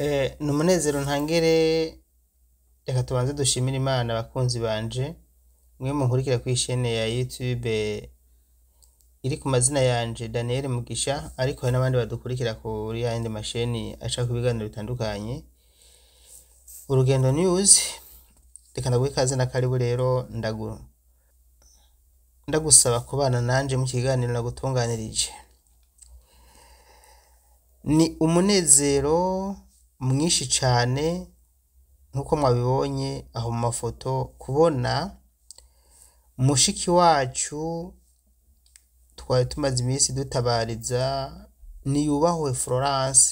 Eh, ni umunezero ntangere reka tubanze dushimire imana abakunzi banje mwe munkurikira ku shene ya youtube iri ku mazina yanje daniel mugisha ariko hari n'abandi badukurikira kuri yandi masheni ashaka ibiganiro bitandukanye urugendo news reka ndaguhe ikaze na karibu rero ndagura ndagusaba kubana nanje mu kiganiro nagutunganirije ni umunezero mwinshi cyane nk'uko mwabibonye aho mu mafoto, kubona mushiki wacu twari tumaze iminsi dutabariza Niyubahwe Florence,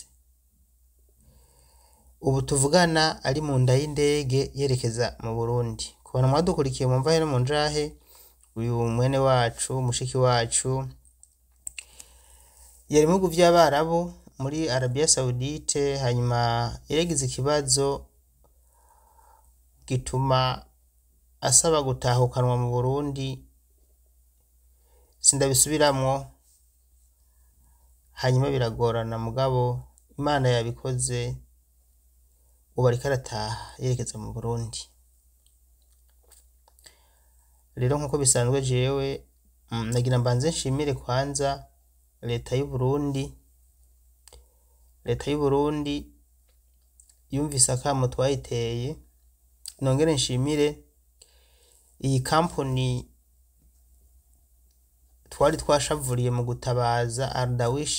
ubu tuvugana ari mu nda y'indege yerekeza mu Burundi, ku bantu mwadukurikiye mu mvahe mu njahe, uyu mwene wacu mushiki wacu yari mu bihugu muri arabiya sawudite hanyuma yaragize ikibazo gituma asaba gutahukanwa mu burundi sindabisubiramo hanyuma biragorana mugabo imana yabikoze ubu ariko arataha yerekeza mu burundi rero nk'uko bisanzwe jewe mm, nagira mbanze nshimire kwanza leta y’u y'uburundi leta y'uburundi yumvise akamo twayiteye nongere nshimire iyi kampani twari twashavuriye mu gutabaza ardawish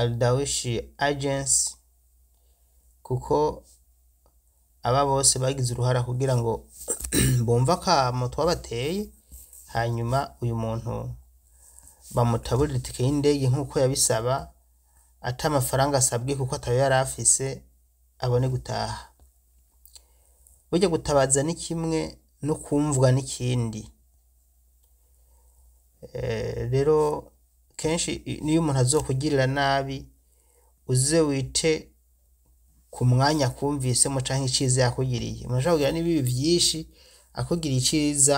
ardawish agency kuko aba bose bagize uruhara kugira ngo bumve akamo twabateye hanyuma uyu muntu bamutabure itike y'indege nk'uko yabisaba ata amafaranga asabwe kuko atayo yari afise abone gutaha burya gutabaza ni kimwe no kumvwa n'ikindi eh, rero kenshi niyo umuntu azokugirira nabi uze wite ku mwanya akumvisemo cyangwa icyiza yakugiriye umuntu ashobora kugira n'ibibi byinshi akugiriye icyiza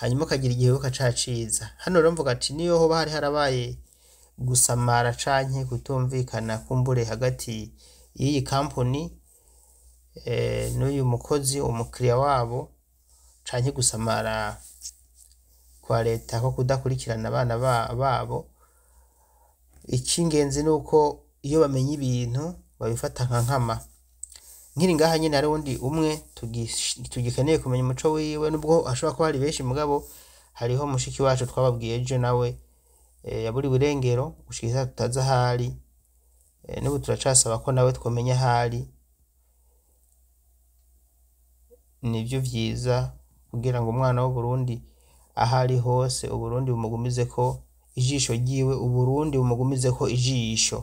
hanyuma ukagira igihe ukacaciza hano rero mvuga ati niyo hoba hari harabaye gusamara canke kutumvikana kumbure hagati y'iyi kampani eh, n'uyu mukozi umukiriya wabo canke gusamara kwa leta ko kudakurikirana abana babo icy'ingenzi ni uko iyo bamenye ibintu babifata nka nkama nkiri ngaha nyine hari undi umwe tugikeneye kumenya umuco wiwe nubwo hashobora kuba hari benshi mugabo hariho mushiki wacu twababwiye ejo nawe Eh, yaburi buri burengero gushikiriza tutazi ahari eh, n'ubu turacasaba ko nawe twamenya ahari nibyo byiza kugira ngo umwana w'uburundi aho ari hose uburundi bumugumize ko ijisho ryiwe uburundi bumugumize ko ijisho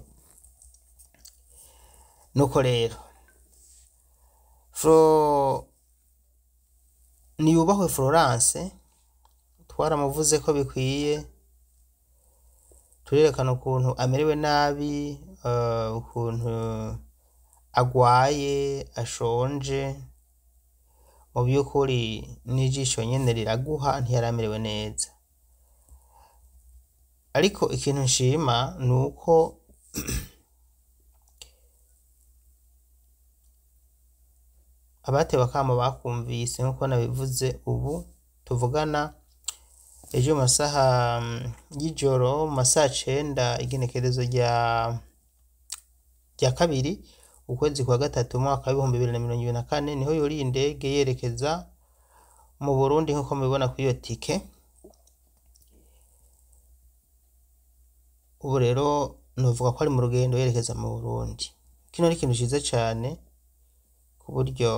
nuko rero niyubahwe florence twaramuvuze ko bikwiye turerekana ukuntu amerewe nabi eh, ukuntu agwaye ashonje mu by'ukuri n'ijisho nyine riraguha ntiyaramerewe neza ariko ikintu nshima ni uko abatewe akamo bakumvise nk'uko nabivuze ubu tuvugana ejo masaha mm, y'ijoro mu masaha cenda igenekerezo rya rya kabiri ukwezi kwa gatatu umwaka w'ibihumbi bibiri na mirongo ibiri na kane niho yuriye indege yerekeza mu burundi nk'uko mubibona kuri iyo tike ubu rero nuvuga ko ari mu rugendo yerekeza mu burundi kino ni ikintu cyiza cyane ku buryo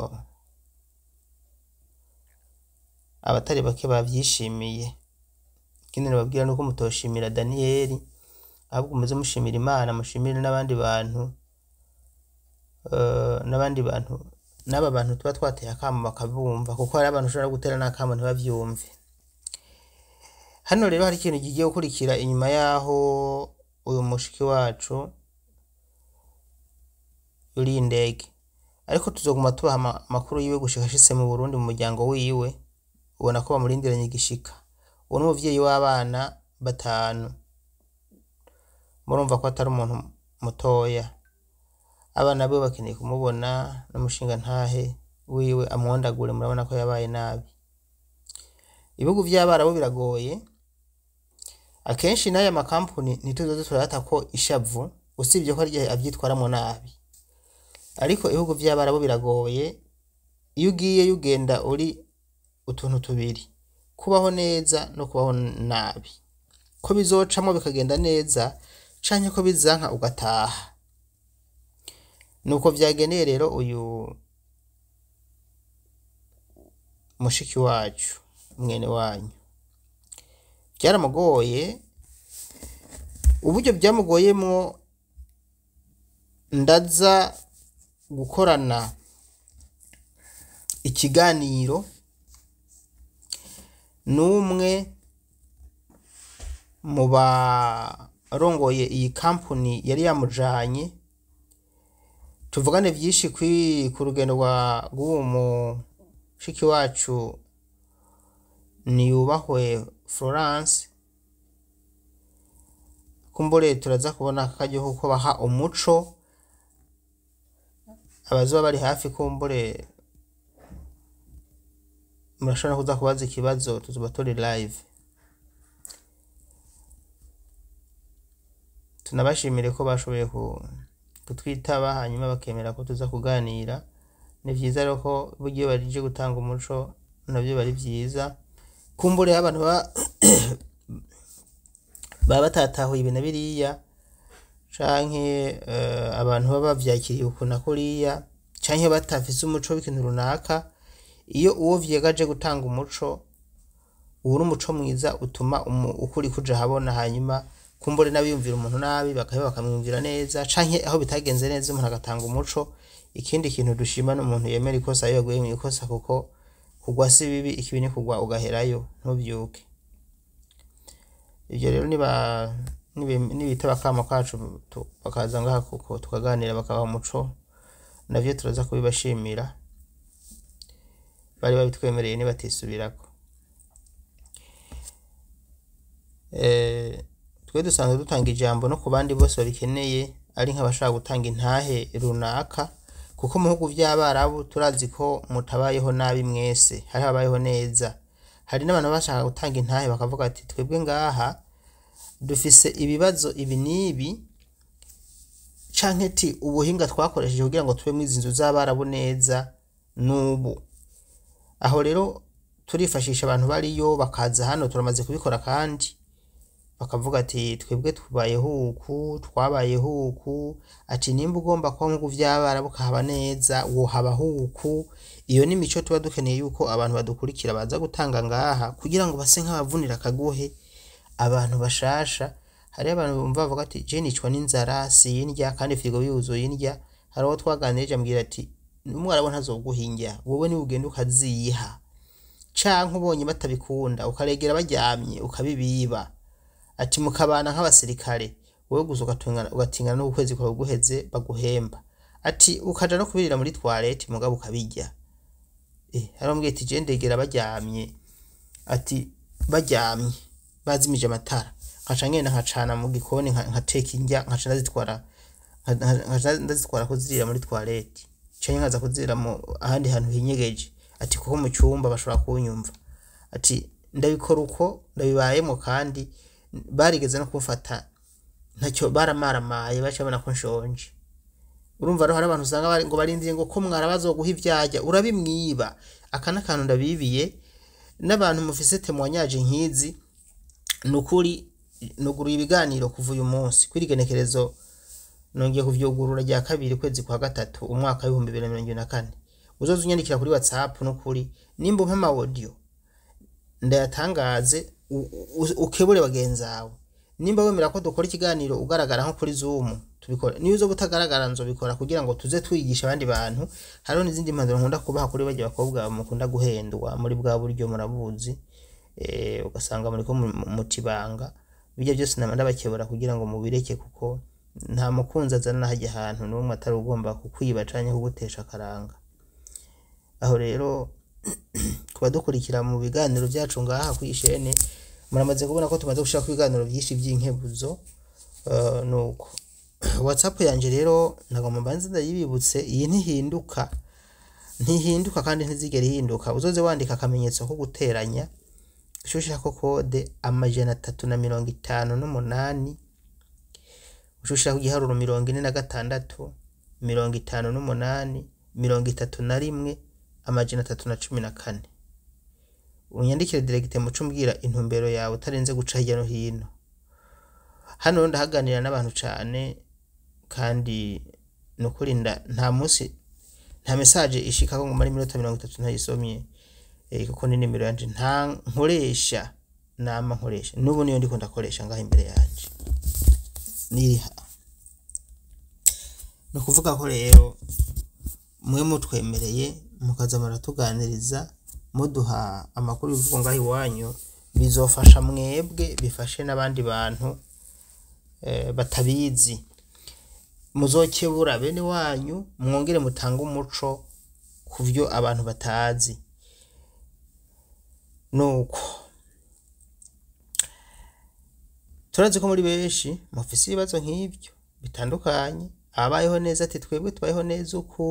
abatari bake babyishimiye ikindi nababwira ni uko mutoshimira daniyeli ahubwo muze mushimira imana mushimire n'abandi bantu eh, n'abandi bantu n'aba bantu tuba twateye akamo bakabumva kuko hari abantu ushobora gutera n'akamo ntibabyumve hano rero hari ikintu kigiye gukurikira inyuma y'aho uyu mushiki wacu uri indege ariko tuzaguma tubaha amakuru yiwe gushika ashitse mu burundi mu muryango wiwe ubona ko bamurindiranye igishika uwo ni umubyeyi w'abana batanu, murumva ko atari umuntu mutoya, abana be bakeneye kumubona numushinga ntahe wiwe amwondagure murabona ko yabaye nabi. Ibihugu by'Abarabu biragoye, akenshi n'aya makampuni ntituzoze turayata ko ishavu usibye ko hari abyitwaramo nabi, ariko ibihugu by'Abarabu biragoye, iyo ugiyeyo ugenda uri utuntu tubiri kubaho neza no kubaho nabi ko bizocamo bikagenda neza canke ko bizanka ugataha nuko byageneye rero uyu mushiki wacu mwene wanyu byaramugoye uburyo byamugoyemo ndaza gukorana ikiganiro ni umwe mu barongoye iyi kampuni yari yamujyanye tuvugane byinshi ku rugendo rw'uwo mushiki wacu niyubahwe florence kumbure turaza kubona akajya akagiho baha umuco abazoba bari hafi kumbure murashobora kuza kubaza ikibazo tuzuba turi live tunabashimire ko bashoboye kutwitaba hanyuma bakemera ko tuza kuganira ni byiza rero ko buryo barije gutanga umuco nabyo bari byiza kumbureho abantu baba batatahuye ibintu na biriya canke eh, abantu baba bavyakiriye ukuntu kuriya canke batafise umuco w'ikintu runaka iyo uwo vyega gutanga umuco uba uri umuco mwiza utuma ukuri kuja ahabona hanyuma kumbure n'abiyumvira umuntu nabi bagaheba bakamwumvira neza canke aho bitagenze neza umuntu agatanga umuco ikindi kintu dushima n'umuntu yemera ikosa iyo yaguye mw'ikosa kuko kugwa si bibi ikibi ni kugwa ugaherayo ntuvyuke ibyo rero niba nibitaba akamo kacu bakaza ngaha kuko tukaganira bakabaha umuco navyo turaza kubibashimira bari babitwemereye ntibatisubirako eh, twe dusanzwe dutanga ijambo no ku bandi bose babikeneye ari nk'abashaka gutanga intahe runaka kuko mu bihugu by'abarabu turazi ko mutabayeho nabi mwese hari habayeho neza hari n'abantu bashaka gutanga intahe bakavuga ati twebwe ngaha dufise ibibazo ibi n'ibi canke ti ubuhinga twakoresheje kugira ngo tubemo izi nzu z'abarabu neza n'ubu aho rero turifashisha abantu bariyo bakaza hano turamaze kubikora kandi bakavuga ati twebwe tubaye huku twabaye huku ati nimba ugomba kuba ngo uvyabara bukahaba neza wohaba huku iyo ni mico tuba dukeneye yuko abantu badukurikira baza gutanga ngaha kugira ngo base nk'abavunira akaguhe abantu bashasha hari abantu bumva bavuga ati je nicwa n'inzara siyindya kandi firigo yuzuye indya hari uwo twaganirije ati umwana we ntazoguhinga wowe niwe ugenda ukaziyiha canke ubonye batabikunda ukaregera bajyamye ukabibiba ati mukabana nk'abasirikare wowe gusa ugatingana n’ukwezi ukwezi kwawe guheze baguhemba ati ukaja no kubirira muri toilette mugabo ukabijya eh arambwiye ati ndegera bajyamye ati bajyamye bazimije amatara nkaca ngenda nkacana mu gikoni nkateka indya nkaca ndazitwara nkazitwara ko zirira muri toilette cyangwa nkaza kuzera mu ahandi hantu hinyegeje ati kuko mu cyumba bashobora kunyumva ati ndabikora uko ndabibayemo kandi barigeze no kufata ntacyo baramaramaye bacabona ko nshonje urumva rero hari abantu usanga ngo barindiriye ngo ko mwarabaza guha ibyajya urabimwiba aka n'akantu ndabibiye n'abantu mufise temonyaje nkizi ni ukuri nugura ibiganiro kuva uyu munsi kwirigenekerezo nongeye kuvyugurura rya kabiri ukwezi kwa gatatu umwaka w'ibihumbi bibiri na mirongo ibiri na kane uzoza unyandikira kuri whatsapp n'ukuri nimba umpama audio ndayatangaze ukebure bagenzi awe nimba wemera ko dukora ikiganiro ugaragara nko kuri z’umu tubikora niyo uzo butagaragara nzobikora kugira ngo tuze twigisha abandi bantu hariho n'izindi mpanuro nkunda kubaha kuri bajya bakobwa mukunda guhendwa muri bwa buryo murabuzi eh, ugasanga muri ko mutibanga ibyo byose nama ndabakebura kugira ngo mubireke kuko nta mukunzi azana hajya ahantu n'umwe atari ugomba kukwiba cyangwa kugutesha akaranga aho rero ku badukurikira mu biganiro byacu ngaha ku ishene muramaze kubona ko tumaze gushaka ibiganiro byinshi by'inkebuzo eh, nuko watsapu yanjye rero ntabwo mbanza ndayibibutse iyi ntihinduka ntihinduka kandi ntizigere ihinduka uzoze wandika akamenyetso ko guteranya ushaka kode amajana atatu na mirongo itanu n'umunani ushushiraho igiharuro mirongo ine na gatandatu mirongo itanu n'umunani mirongo itatu na rimwe amajana atatu na cumi na kane unyandikire diregite muco umbwira intumbero yawe utarenze guca hirya no hino hano ndahaganira n'abantu cyane kandi ni ukuri nta munsi nta mesaje ishika ko ngumara iminota mirongo itatu ntayisomye eh, kuko ni nimero yanje nta nkoresha nama nkoresha n'ubu niyo ndiko ndakoresha ngaho imbere yanjye n'iriha ni ukuvuga ko rero mwe mutwemereye mukaza muratuganiriza muduha amakuru y'ibivugwa ngaho iwanyu bizofasha mwebwe bifashe n'abandi bantu eh, batabizi muzokebura bene wanyu mwongere mutange umuco ku byo abantu batazi nuko turazi ko muri benshi mufise ibibazo nk'ibyo bitandukanye abayeho neza ati twebwe tubayeho neza uko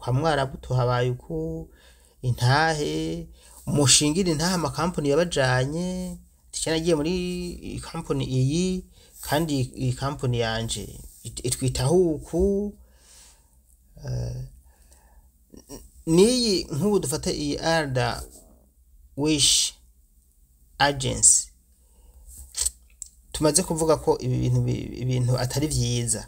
kwa mwara buto habaye uko intahe mushingira intahe amakampani yabajanye tike nagiye muri kampani iyi kandi iyi kampani yanje itwitaho uku eh, n'iyi nk'ubu dufata iyi arda wishi agensi tumaze kuvuga ko ibintu atari byiza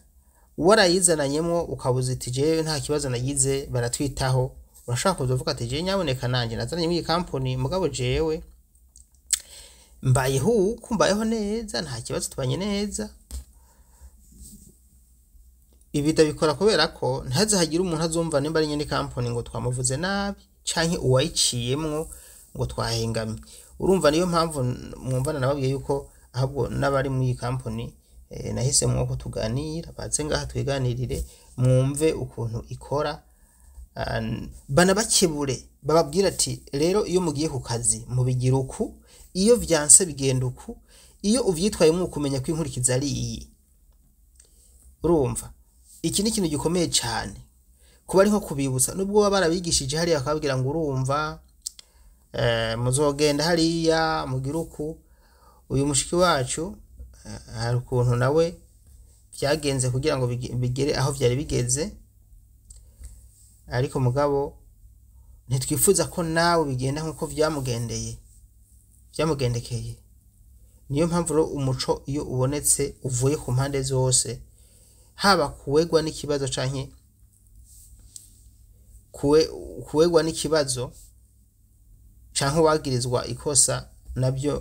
warayizananyemo ukabuza iti jewe nta kibazo nagize baratwitaho urashaka kuzavuga ati jewe nyaboneka nanjye nazanye muri iyi kampani mugabo jewe mbayeho uko mbayeho neza nta kibazo tubanye neza ibi ndabikora kubera ko ntaze hagire umuntu azumva nimba ari nyine kampani ngo twamuvuze nabi cyangwa uwayiciyemwo ngo twahengamye urumva niyo mpamvu mwumvana nababwiye yuko ahubwo n'abari mu iyi kampani eh, nahise ko tuganira batse ngaha twiganirire mwumve ukuntu ikora banabakebure bababwira ati rero iyo mugiye ku kazi mubigira uku iyo byanse bigenda uku iyo ubyitwayemo kumenya ko inkurikizi ari iyi urumva iki ni ikintu gikomeye cyane kuba ari nko kubibutsa nubwo baba barabigishije hariya bakababwira ngo urumva eh, muzogenda hariya mugire uku uyu mushiki wacu eh, hari ukuntu nawe byagenze kugira ngo bigere aho byari bigeze ariko mugabo ntitwifuza ko nawe bigenda nk'uko byamugendeye byamugendekeye niyo mpamvu rero umuco iyo ubonetse uvuye ku mpande zose haba kuwegwa n'ikibazo cyangwa kuwegwa n'ikibazo cyangwa uwagirizwa ikosa nabyo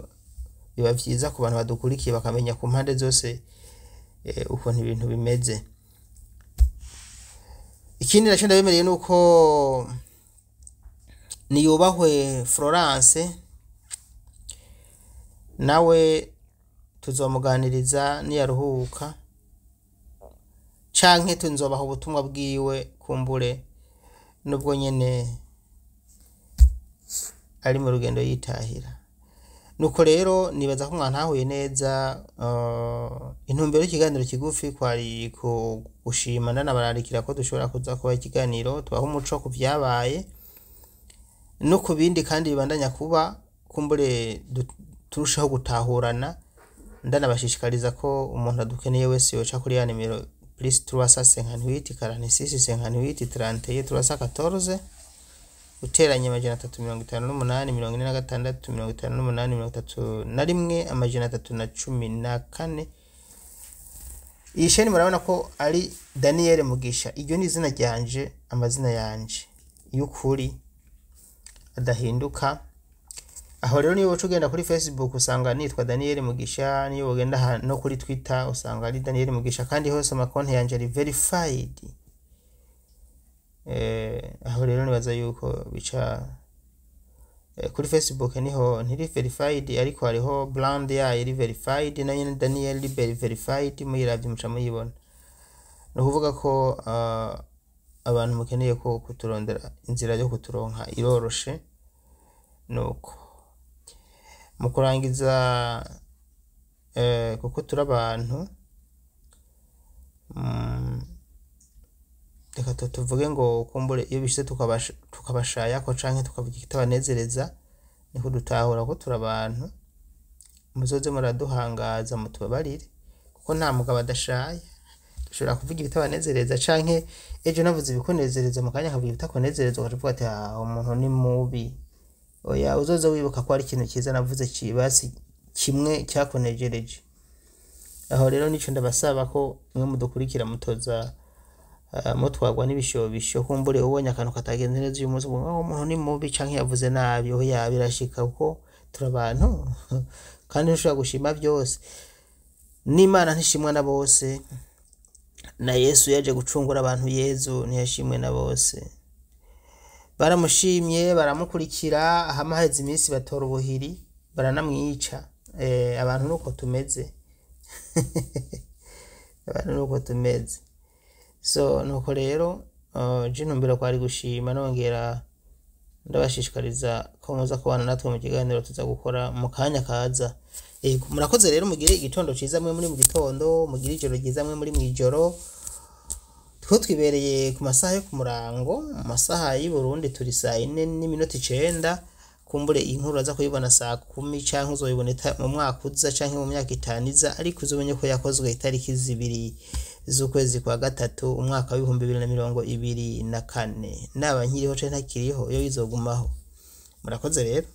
biba byiza ku bantu badukurikiye bakamenya ku mpande zose eh, ukuntu ibintu bimeze ikindi nacyo ndabemereye ni uko niyubahwe florence nawe tuzomuganiriza niyaruhuka canke tunzobaha ubutumwa bwiwe kumbure nubwo nyene ari mu rugendo yitahira nuko rero nibaza ko mwantahuye neza eh, intumbero y'ikiganiro kigufi twari gushima ndanabararikira ko dushobora kuza kuba ikiganiro tubaho umuco ku byabaye no ku bindi kandi bibandanya kuba kumbure turushaho gutahurana ndanabashishikariza ko umuntu adukeneye wese yoca kuri ya nimero plus trois cent cinquante-huit quarante-six cinquante uteranya amajana atatu mirongo itanu n'umunani mirongo ine na gatandatu mirongo itanu n'umunani mirongo itatu na rimwe amajana atatu na cumi na kane iyi sheni murabona ko ari daniyeli mugisha iryo ni izina ryanje amazina yanje y'ukuri adahinduka aho rero niyo uca ugenda kuri facebook usanga nitwa daniyeli mugisha niyo ugenda no kuri twitter usanga ari daniyeli mugisha kandi hose amakonti yanjye ari verified Eh, aho rero nibaza yuko bica eh, kuri facebook niho ntiri verified ariko hariho brand yayo iri verified na ni daniel liberi verified muyirabye muca muyibona ni ukuvuga ko ah, abantu mukeneye ko kuturondera inzira yo kuturonka iroroshe nuko mu kurangiza eh, kuko turi abantu mm, reka tuvuge ngo ukumbure iyo bishyize tukabashayako cyangwa tukavuga ikitabanezereza niko dutahura ko turi abantu muzoze muraduhangaza mutubabarire kuko nta mugabo adashaye dushobora kuvuga ibitabanezereza cyangwa ejo navuze ibikunezereza mu kanya akavuga ibitakunezereza ukavuga ati ah, umuntu ni mubi oya uzoze wibuka ko ari ikintu cyiza navuze kibasi kimwe cyakunejereje aho rero nicyo ndabasaba ko mwe mudukurikira mutoza Eh, mutwarwa n'ibishobisho kumbure ubonye akantu katagenze neza uyu munsi ngo umuntu ni mubi cyangwa yavuze nabi aho yaba kuko turi abantu kandi ushobora gushima byose n'imana ntishimwa na bose na yesu yaje gucungura abantu yezu ntiyashimwe na bose baramushimye baramukurikira hama iminsi batora ubuhiri baranamwica eh, abantu nuko tumeze abantu ni tumeze so nuko rero uh, jino mbere kwari gushima nongera ndabashishikariza ko muza kubana natwe mu kiganiro tuza gukora mu kanya kaza murakoze rero mugire igitondo cyiza mwe muri mu gitondo mugire ijoro ryiza mwe muri mu ijoro two twibereye ku masaha yo ku murango mu masaha y'i Burundi turi saa yine n'iminota icenda kumbure inkuru aza kuyibona saa kumi cyangwa uzoyibona mu mwaka uza cyangwa mu myaka itanu iza ariko uzamenye ko yakozwe itariki zibiri z'ukwezi kwa gatatu umwaka w'ibihumbi bibiri na mirongo ibiri na kane naba nkiriho cyangwa ntakiriho iyo wizogumaho murakoze rero